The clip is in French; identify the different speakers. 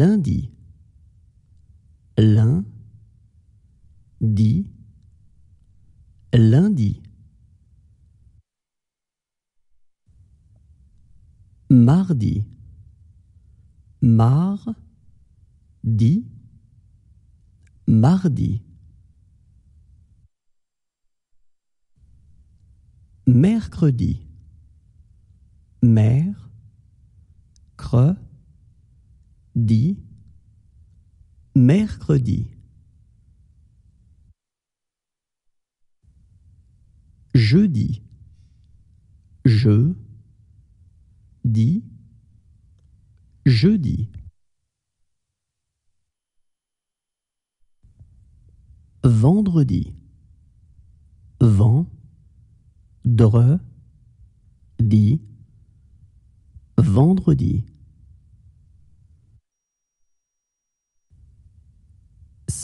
Speaker 1: lundi, lundi, lundi. Mardi, mar, di, mardi. Mercredi, mer, creux, jeudi, mercredi.
Speaker 2: Jeudi. Je. Dis. Jeudi.
Speaker 1: Vendredi. Vent. Dit. Vendredi.